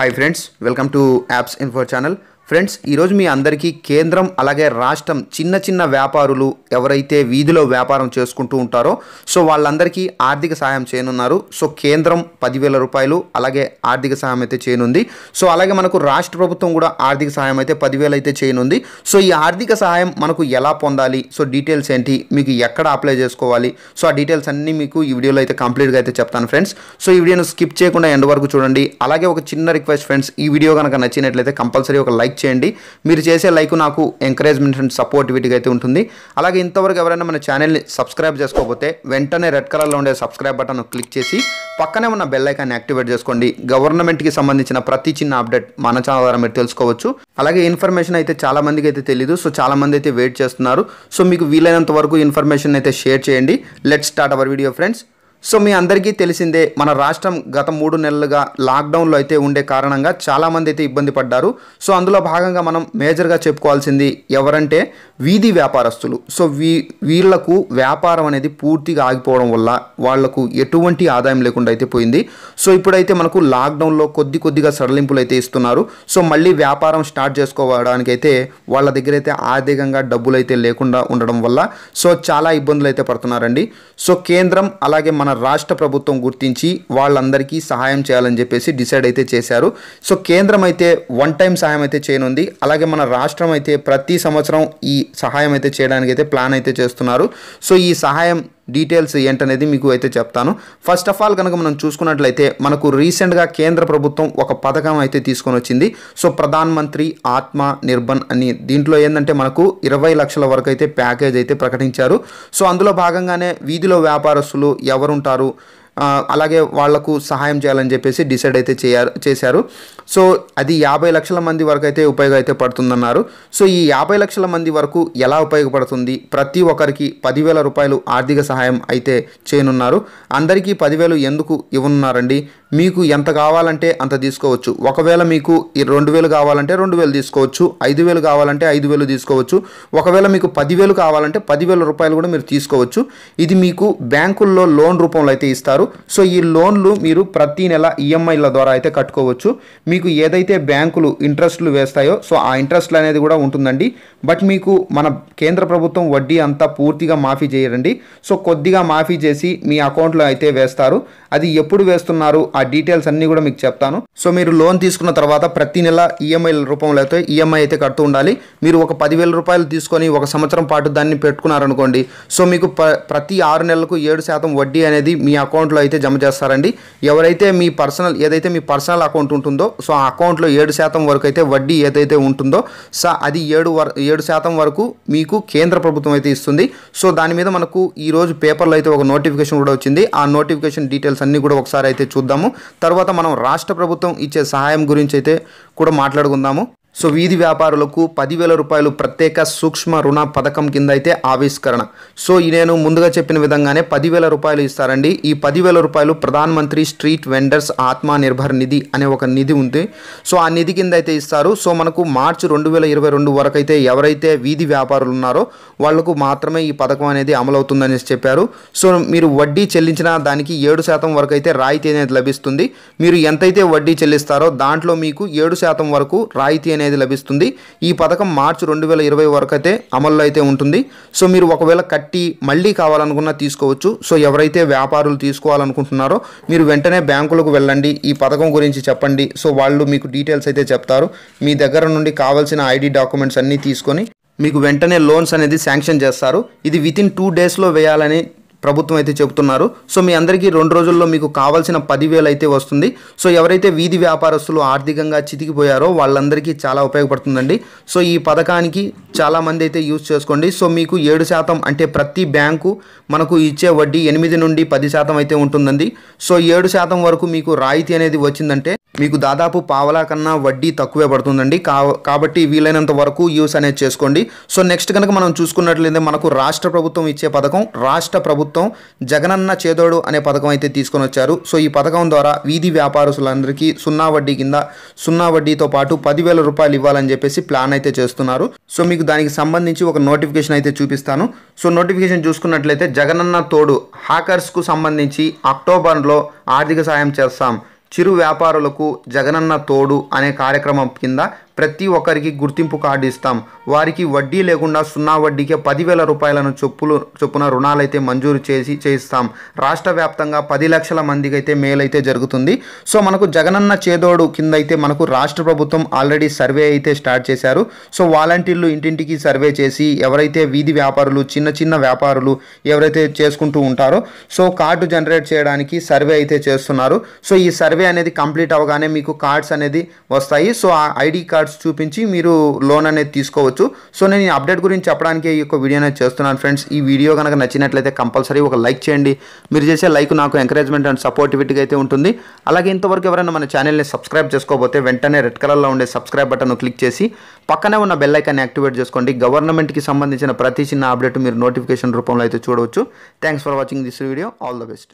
hi friends welcome to apps info channel friends ఈరోజు మీ అందరికీ కేంద్రం అలాగే రాష్ట్రం చిన్న చిన్న వ్యాపారులు ఎవరైతే వీధిలో వ్యాపారం చేసుకుంటూ ఉంటారో సో వాళ్ళందరికీ ఆర్థిక సహాయం చేయనున్నారు సో కేంద్రం పదివేల రూపాయలు అలాగే ఆర్థిక సహాయం అయితే చేయనుంది సో అలాగే మనకు రాష్ట్ర ప్రభుత్వం కూడా ఆర్థిక సహాయం అయితే పదివేలు అయితే చేయనుంది సో ఈ ఆర్థిక సహాయం మనకు ఎలా పొందాలి సో డీటెయిల్స్ ఏంటి మీకు ఎక్కడ అప్లై చేసుకోవాలి సో ఆ డీటెయిల్స్ అన్నీ మీకు ఈ వీడియోలో అయితే కంప్లీట్గా అయితే చెప్తాను ఫ్రెండ్స్ సో ఈ వీడియోను స్కిప్ చేయకుండా ఎండ్ వరకు చూడండి అలాగే ఒక చిన్న రిక్వెస్ట్ ఫ్రెండ్స్ ఈ వీడియో కనుక నచ్చినట్లయితే కంపల్సరీ ఒక లైక్ లైక్ చేయండి మీరు చేసే లైక్ నాకు ఎంకరేజ్మెంట్ అండ్ సపోర్ట్ వీటికి అయితే ఉంటుంది అలాగే ఇంతవరకు ఎవరైనా మన ఛానల్ని సబ్స్క్రైబ్ చేసుకోకపోతే వెంటనే రెడ్ కలర్లో ఉండే సబ్స్క్రైబ్ బటన్ క్లిక్ చేసి పక్కనే ఉన్న బెల్ ఐకాన్ యాక్టివేట్ చేసుకోండి గవర్నమెంట్కి సంబంధించిన ప్రతి చిన్న అప్డేట్ మన ఛానల్ ద్వారా మీరు తెలుసుకోవచ్చు అలాగే ఇన్ఫర్మేషన్ అయితే చాలా మందికి అయితే తెలియదు సో చాలా మంది అయితే వెయిట్ చేస్తున్నారు సో మీకు వీలైనంత వరకు ఇన్ఫర్మేషన్ అయితే షేర్ చేయండి let start our video friends so మీ అందరికీ తెలిసిందే మన రాష్ట్రం గత మూడు నెలలుగా లాక్డౌన్లో అయితే ఉండే కారణంగా చాలామంది అయితే ఇబ్బంది పడ్డారు సో అందులో భాగంగా మనం మేజర్గా చెప్పుకోవాల్సింది ఎవరంటే వీధి వ్యాపారస్తులు సో వీ వీళ్లకు వ్యాపారం అనేది పూర్తిగా ఆగిపోవడం వల్ల వాళ్లకు ఎటువంటి ఆదాయం లేకుండా అయితే పోయింది సో ఇప్పుడైతే మనకు లాక్డౌన్లో కొద్ది కొద్దిగా సడలింపులు అయితే ఇస్తున్నారు సో మళ్ళీ వ్యాపారం స్టార్ట్ చేసుకోవడానికైతే వాళ్ళ దగ్గర అయితే ఆర్థికంగా డబ్బులు అయితే లేకుండా ఉండడం వల్ల సో చాలా ఇబ్బందులు అయితే పడుతున్నారండి సో కేంద్రం అలాగే మన రాష్ట్ర ప్రభుత్వం గుర్తించి వాళ్ళందరికీ సహాయం చేయాలని చెప్పేసి డిసైడ్ అయితే చేశారు సో కేంద్రం అయితే వన్ టైం సహాయం అయితే చేయనుంది అలాగే మన రాష్ట్రం అయితే ప్రతి సంవత్సరం ఈ సహాయం అయితే చేయడానికి అయితే ప్లాన్ అయితే చేస్తున్నారు సో ఈ సహాయం డీటెయిల్స్ ఏంటనేది మీకు అయితే చెప్తాను ఫస్ట్ ఆఫ్ ఆల్ కనుక మనం చూసుకున్నట్లయితే మనకు రీసెంట్గా కేంద్ర ప్రభుత్వం ఒక పథకం అయితే తీసుకొని వచ్చింది సో ప్రధాన్ మంత్రి ఆత్మ నిర్భన్ అని దీంట్లో ఏంటంటే మనకు ఇరవై లక్షల వరకు అయితే ప్యాకేజ్ అయితే ప్రకటించారు సో అందులో భాగంగానే వీధిలో వ్యాపారస్తులు ఎవరుంటారు అలాగే వాళ్లకు సహాయం చేయాలని చెప్పేసి డిసైడ్ అయితే చేయారు చేశారు సో అది యాభై లక్షల మంది వరకు అయితే ఉపయోగం అయితే పడుతుందన్నారు సో ఈ యాభై లక్షల మంది వరకు ఎలా ఉపయోగపడుతుంది ప్రతి ఒక్కరికి పదివేల రూపాయలు ఆర్థిక సహాయం అయితే చేయనున్నారు అందరికీ పదివేలు ఎందుకు ఇవ్వనున్నారండి మీకు ఎంత కావాలంటే అంత తీసుకోవచ్చు ఒకవేళ మీకు రెండు వేలు కావాలంటే రెండు వేలు తీసుకోవచ్చు ఐదు వేలు కావాలంటే ఐదు వేలు తీసుకోవచ్చు ఒకవేళ మీకు పదివేలు కావాలంటే పదివేల రూపాయలు కూడా మీరు తీసుకోవచ్చు ఇది మీకు బ్యాంకుల్లో లోన్ రూపంలో అయితే ఇస్తారు సో ఈ లోన్లు మీరు ప్రతి నెల ఈఎంఐల ద్వారా అయితే కట్టుకోవచ్చు మీకు ఏదైతే బ్యాంకులు ఇంట్రెస్ట్లు వేస్తాయో సో ఆ ఇంట్రెస్ట్లు అనేది కూడా ఉంటుందండి బట్ మీకు మన కేంద్ర ప్రభుత్వం వడ్డీ అంతా పూర్తిగా మాఫీ చేయరండి సో కొద్దిగా మాఫీ చేసి మీ అకౌంట్లో అయితే వేస్తారు అది ఎప్పుడు వేస్తున్నారు ఆ డీటెయిల్స్ అన్నీ కూడా మీకు చెప్తాను సో మీరు లోన్ తీసుకున్న తర్వాత ప్రతి నెల ఈఎంఐల రూపంలో అయితే ఈఎంఐ అయితే కడుతూ ఉండాలి మీరు ఒక పదివేల రూపాయలు తీసుకొని ఒక సంవత్సరం పాటు దాన్ని పెట్టుకున్నారనుకోండి సో మీకు ప్రతి ఆరు నెలలకు ఏడు శాతం వడ్డీ అనేది మీ అకౌంట్లో అయితే జమ చేస్తారండి ఎవరైతే మీ పర్సనల్ ఏదైతే మీ పర్సనల్ అకౌంట్ ఉంటుందో సో ఆ అకౌంట్లో ఏడు శాతం వరకు అయితే వడ్డీ ఏదైతే ఉంటుందో సో అది ఏడు వర ఏడు శాతం వరకు మీకు కేంద్ర ప్రభుత్వం అయితే ఇస్తుంది సో దాని మీద మనకు ఈరోజు పేపర్లో అయితే ఒక నోటిఫికేషన్ కూడా వచ్చింది ఆ నోటిఫికేషన్ డీటెయిల్స్ అన్నీ కూడా ఒకసారి అయితే చూద్దాము తర్వాత మనం రాష్ట్ర ప్రభుత్వం ఇచ్చే సహాయం గురించి అయితే కూడా మాట్లాడుకుందాము సో వీధి వ్యాపారులకు పదివేల రూపాయలు ప్రత్యేక సూక్ష్మ రుణ పథకం కింద అయితే ఆవిష్కరణ సో నేను ముందుగా చెప్పిన విధంగానే పదివేల రూపాయలు ఇస్తారండి ఈ పదివేల రూపాయలు ప్రధాన మంత్రి స్ట్రీట్ వెండర్స్ ఆత్మనిర్భర్ నిధి అనే ఒక నిధి ఉంది సో ఆ నిధి కింద అయితే ఇస్తారు సో మనకు మార్చి రెండు వేల ఇరవై రెండు వరకు అయితే ఎవరైతే వీధి వ్యాపారులు ఉన్నారో వాళ్లకు మాత్రమే ఈ పథకం అనేది అమలవుతుందని చెప్పారు సో మీరు వడ్డీ చెల్లించిన దానికి ఏడు శాతం వరకు అయితే రాయితీ అనేది లభిస్తుంది మీరు ఎంతైతే వడ్డీ చెల్లిస్తారో దాంట్లో మీకు ఏడు శాతం వరకు రాయితీ అనేది అనేది లభిస్తుంది ఈ పథకం మార్చి రెండు వేల ఇరవై వరకు అయితే అమల్లో అయితే ఉంటుంది సో మీరు ఒకవేళ కట్టి మళ్ళీ కావాలనుకున్నా తీసుకోవచ్చు సో ఎవరైతే వ్యాపారులు తీసుకోవాలనుకుంటున్నారో మీరు వెంటనే బ్యాంకులకు వెళ్ళండి ఈ పథకం గురించి చెప్పండి సో వాళ్ళు మీకు డీటెయిల్స్ అయితే చెప్తారు మీ దగ్గర నుండి కావాల్సిన ఐడి డాక్యుమెంట్స్ అన్నీ తీసుకొని మీకు వెంటనే లోన్స్ అనేది శాంక్షన్ చేస్తారు ఇది వితిన్ టూ డేస్లో వేయాలని ప్రభుత్వం అయితే చెబుతున్నారు సో మీ అందరికీ రెండు రోజుల్లో మీకు కావాల్సిన పదివేలు అయితే వస్తుంది సో ఎవరైతే వీధి వ్యాపారస్తులు ఆర్థికంగా చితికిపోయారో వాళ్ళందరికీ చాలా ఉపయోగపడుతుందండి సో ఈ పథకానికి చాలామంది అయితే యూజ్ చేసుకోండి సో మీకు ఏడు శాతం అంటే ప్రతి బ్యాంకు మనకు ఇచ్చే వడ్డీ ఎనిమిది నుండి పది శాతం అయితే ఉంటుందండి సో ఏడు శాతం వరకు మీకు రాయితీ అనేది వచ్చిందంటే మీకు దాదాపు పావలా కన్నా వడ్డీ తక్కువే పడుతుందండి కాబట్టి వీలైనంత వరకు యూస్ అనేది చేసుకోండి సో నెక్స్ట్ కనుక మనం చూసుకున్నట్లయితే మనకు రాష్ట్ర ప్రభుత్వం ఇచ్చే పథకం రాష్ట్ర ప్రభుత్వం ప్రభుత్వం జగనన్న చేదోడు అనే పథకం అయితే తీసుకొని వచ్చారు సో ఈ పథకం ద్వారా వీధి వ్యాపారస్తులందరికీ సున్నా వడ్డీ కింద సున్నా వడ్డీతో పాటు పదివేల రూపాయలు ఇవ్వాలని చెప్పేసి ప్లాన్ అయితే చేస్తున్నారు సో మీకు దానికి సంబంధించి ఒక నోటిఫికేషన్ అయితే చూపిస్తాను సో నోటిఫికేషన్ చూసుకున్నట్లయితే జగనన్న తోడు హ్యాకర్స్కు సంబంధించి అక్టోబర్లో ఆర్థిక సాయం చేస్తాం చిరు వ్యాపారులకు జగనన్న తోడు అనే కార్యక్రమం కింద ప్రతి ఒక్కరికి గుర్తింపు కార్డు ఇస్తాం వారికి వడ్డీ లేకుండా సున్నా వడ్డీకే పదివేల రూపాయలను చొప్పులు చొప్పున రుణాలైతే మంజూరు చేసి చేయిస్తాం రాష్ట్ర వ్యాప్తంగా పది లక్షల మందికి అయితే మేలైతే జరుగుతుంది సో మనకు జగనన్న చేదోడు కింద అయితే మనకు రాష్ట్ర ప్రభుత్వం ఆల్రెడీ సర్వే అయితే స్టార్ట్ చేశారు సో వాలంటీర్లు ఇంటింటికి సర్వే చేసి ఎవరైతే వీధి వ్యాపారులు చిన్న చిన్న వ్యాపారులు ఎవరైతే చేసుకుంటూ ఉంటారో సో కార్డు జనరేట్ చేయడానికి సర్వే అయితే చేస్తున్నారు సో ఈ సర్వే అనేది కంప్లీట్ అవగానే మీకు కార్డ్స్ అనేది వస్తాయి సో ఆ ఐడి కార్డ్స్ రికార్డ్స్ చూపించి మీరు లోన్ అనేది తీసుకోవచ్చు సో నేను ఈ అప్డేట్ గురించి చెప్పడానికి ఈ యొక్క వీడియో అనేది చేస్తున్నాను ఫ్రెండ్స్ ఈ వీడియో కనుక నచ్చినట్లయితే కంపల్సరీ ఒక లైక్ చేయండి మీరు చేసే లైక్ నాకు ఎంకరేజ్మెంట్ అండ్ సపోర్టివిటీగా అయితే ఉంటుంది అలాగే ఇంతవరకు ఎవరైనా మన ఛానల్ని సబ్స్క్రైబ్ చేసుకోకపోతే వెంటనే రెడ్ కలర్లో ఉండే సబ్స్క్రైబ్ బటన్ను క్లిక్ చేసి పక్కనే ఉన్న బెల్ ఐకాన్ని యాక్టివేట్ చేసుకోండి గవర్నమెంట్కి సంబంధించిన ప్రతి చిన్న అప్డేట్ మీరు నోటిఫికేషన్ రూపంలో అయితే చూడవచ్చు thanks for watching this video all the best